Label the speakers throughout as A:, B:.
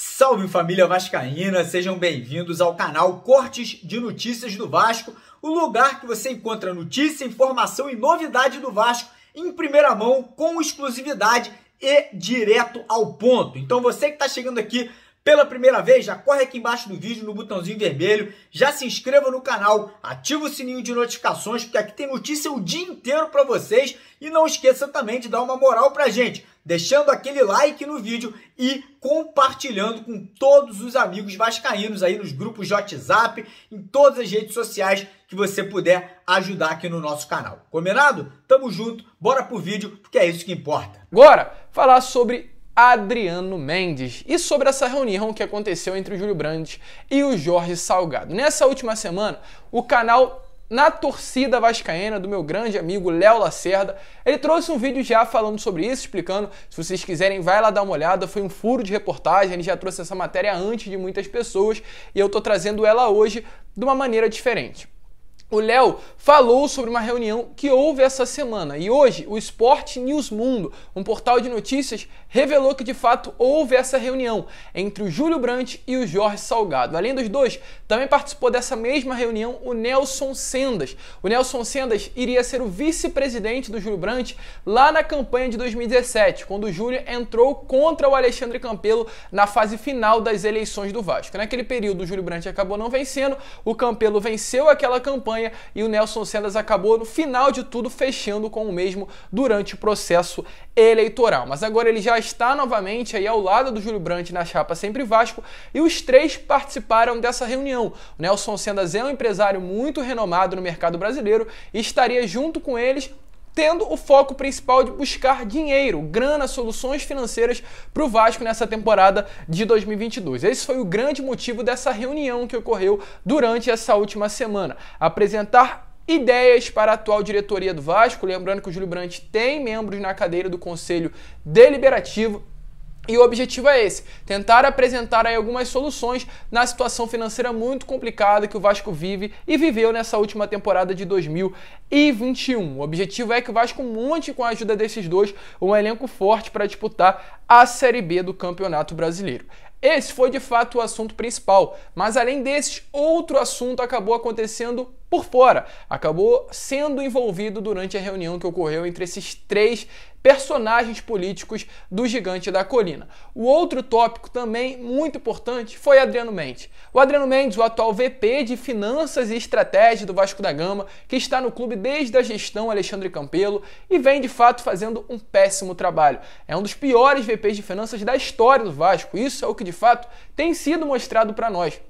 A: Salve família Vascaína, sejam bem-vindos ao canal Cortes de Notícias do Vasco, o lugar que você encontra notícia, informação e novidade do Vasco em primeira mão, com exclusividade e direto ao ponto. Então você que está chegando aqui pela primeira vez, já corre aqui embaixo do vídeo no botãozinho vermelho, já se inscreva no canal, ativa o sininho de notificações, porque aqui tem notícia o dia inteiro para vocês e não esqueça também de dar uma moral para gente deixando aquele like no vídeo e compartilhando com todos os amigos vascaínos aí nos grupos de WhatsApp, em todas as redes sociais que você puder ajudar aqui no nosso canal. Combinado? Tamo junto, bora pro vídeo, porque é isso que importa.
B: Agora, falar sobre Adriano Mendes e sobre essa reunião que aconteceu entre o Júlio Brandes e o Jorge Salgado. Nessa última semana, o canal na torcida vascaína do meu grande amigo Léo Lacerda. Ele trouxe um vídeo já falando sobre isso, explicando. Se vocês quiserem, vai lá dar uma olhada. Foi um furo de reportagem, ele já trouxe essa matéria antes de muitas pessoas e eu tô trazendo ela hoje de uma maneira diferente. O Léo falou sobre uma reunião que houve essa semana e hoje o Esporte News Mundo, um portal de notícias, revelou que de fato houve essa reunião entre o Júlio Brandt e o Jorge Salgado. Além dos dois, também participou dessa mesma reunião o Nelson Sendas. O Nelson Sendas iria ser o vice-presidente do Júlio Brandt lá na campanha de 2017, quando o Júlio entrou contra o Alexandre Campelo na fase final das eleições do Vasco. Naquele período, o Júlio Brandt acabou não vencendo, o Campelo venceu aquela campanha e o Nelson Sanders acabou, no final de tudo, fechando com o mesmo durante o processo eleitoral. Mas agora ele já está novamente aí ao lado do Júlio Brandt na chapa Sempre Vasco e os três participaram dessa reunião. O Nelson Sanders é um empresário muito renomado no mercado brasileiro e estaria junto com eles tendo o foco principal de buscar dinheiro, grana, soluções financeiras para o Vasco nessa temporada de 2022. Esse foi o grande motivo dessa reunião que ocorreu durante essa última semana. Apresentar ideias para a atual diretoria do Vasco. Lembrando que o Júlio Brandt tem membros na cadeira do Conselho Deliberativo e o objetivo é esse: tentar apresentar aí algumas soluções na situação financeira muito complicada que o Vasco vive e viveu nessa última temporada de 2021. O objetivo é que o Vasco monte com a ajuda desses dois um elenco forte para disputar a Série B do Campeonato Brasileiro. Esse foi de fato o assunto principal, mas além desses, outro assunto acabou acontecendo por fora, acabou sendo envolvido durante a reunião que ocorreu entre esses três personagens políticos do Gigante da Colina. O outro tópico também muito importante foi Adriano Mendes. O Adriano Mendes, o atual VP de Finanças e Estratégia do Vasco da Gama, que está no clube desde a gestão Alexandre Campelo e vem de fato fazendo um péssimo trabalho. É um dos piores VPs de finanças da história do Vasco. Isso é o que de fato tem sido mostrado para nós.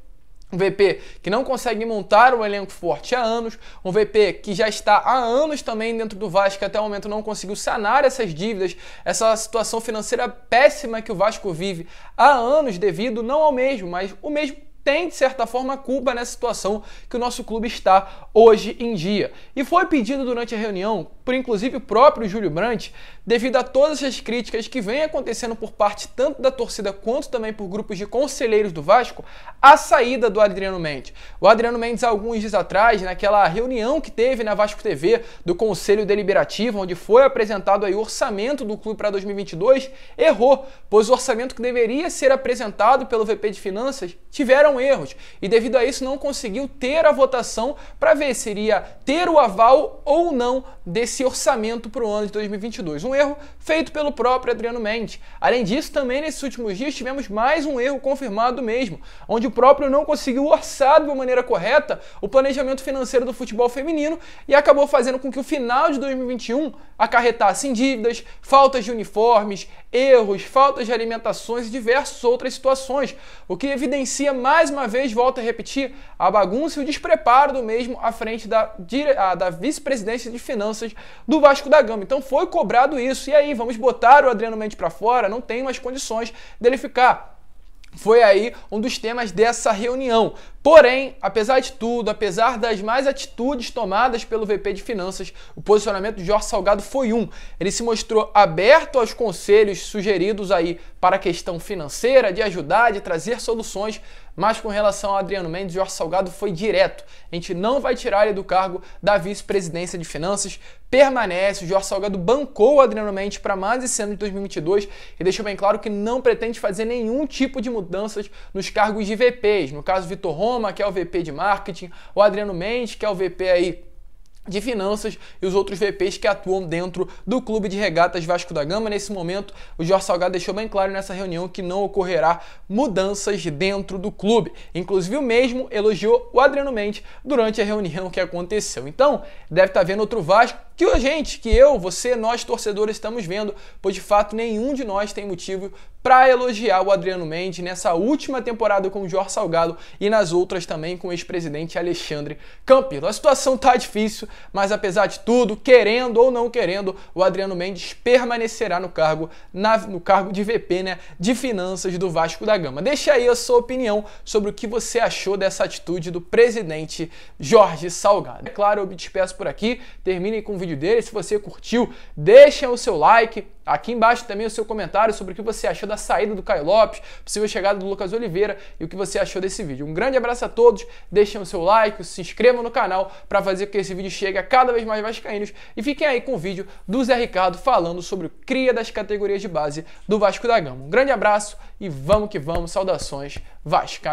B: Um VP que não consegue montar um elenco forte há anos, um VP que já está há anos também dentro do Vasco, que até o momento não conseguiu sanar essas dívidas, essa situação financeira péssima que o Vasco vive há anos devido não ao mesmo, mas o mesmo tem, de certa forma, culpa nessa situação que o nosso clube está hoje em dia. E foi pedido durante a reunião por inclusive o próprio Júlio Brandt, devido a todas essas críticas que vêm acontecendo por parte tanto da torcida quanto também por grupos de conselheiros do Vasco, a saída do Adriano Mendes. O Adriano Mendes, alguns dias atrás, naquela reunião que teve na Vasco TV do Conselho Deliberativo, onde foi apresentado aí o orçamento do clube para 2022, errou, pois o orçamento que deveria ser apresentado pelo VP de Finanças tiveram erros e devido a isso não conseguiu ter a votação para ver se iria ter o aval ou não desse esse orçamento para o ano de 2022. Um erro feito pelo próprio Adriano Mendes. Além disso, também nesses últimos dias tivemos mais um erro confirmado mesmo, onde o próprio não conseguiu orçar de uma maneira correta o planejamento financeiro do futebol feminino e acabou fazendo com que o final de 2021 acarretasse em dívidas, faltas de uniformes, erros, faltas de alimentações e diversas outras situações, o que evidencia mais uma vez, volta a repetir, a bagunça e o despreparo do mesmo à frente da, da vice-presidência de finanças do Vasco da Gama. Então foi cobrado isso. E aí, vamos botar o Adriano Mendes para fora? Não tem mais condições dele ficar. Foi aí um dos temas dessa reunião. Porém, apesar de tudo, apesar das mais atitudes tomadas pelo VP de Finanças, o posicionamento de Jorge Salgado foi um. Ele se mostrou aberto aos conselhos sugeridos aí para a questão financeira, de ajudar, de trazer soluções, mas com relação a Adriano Mendes, Jorge Salgado foi direto. A gente não vai tirar ele do cargo da vice-presidência de Finanças, permanece. O Jorge Salgado bancou Adriano Mendes para mais esse ano de 2022 e deixou bem claro que não pretende fazer nenhum tipo de mudanças nos cargos de VPs. No caso, Vitor Roma, que é o VP de marketing, o Adriano Mendes, que é o VP aí de finanças e os outros VPs que atuam dentro do Clube de Regatas Vasco da Gama. Nesse momento, o Jorge Salgado deixou bem claro nessa reunião que não ocorrerá mudanças dentro do clube. Inclusive, o mesmo elogiou o Adriano Mendes durante a reunião que aconteceu. Então, deve estar tá vendo outro Vasco que a gente, que eu, você, nós torcedores estamos vendo, pois de fato nenhum de nós tem motivo para elogiar o Adriano Mendes nessa última temporada com o Jorge Salgado e nas outras também com o ex-presidente Alexandre Campilo. A situação tá difícil mas apesar de tudo, querendo ou não querendo, o Adriano Mendes permanecerá no cargo, na, no cargo de VP né, de Finanças do Vasco da Gama. Deixa aí a sua opinião sobre o que você achou dessa atitude do presidente Jorge Salgado. É claro, eu me despeço por aqui, terminem com o vídeo dele. Se você curtiu, deixe o seu like. Aqui embaixo também o seu comentário sobre o que você achou da saída do Caio Lopes, possível chegada do Lucas Oliveira e o que você achou desse vídeo. Um grande abraço a todos, deixem o seu like, se inscrevam no canal para fazer com que esse vídeo chega a cada vez mais vascaínos. E fiquem aí com o vídeo do Zé Ricardo falando sobre o cria das categorias de base do Vasco da Gama. Um grande abraço e vamos que vamos. Saudações Vasca.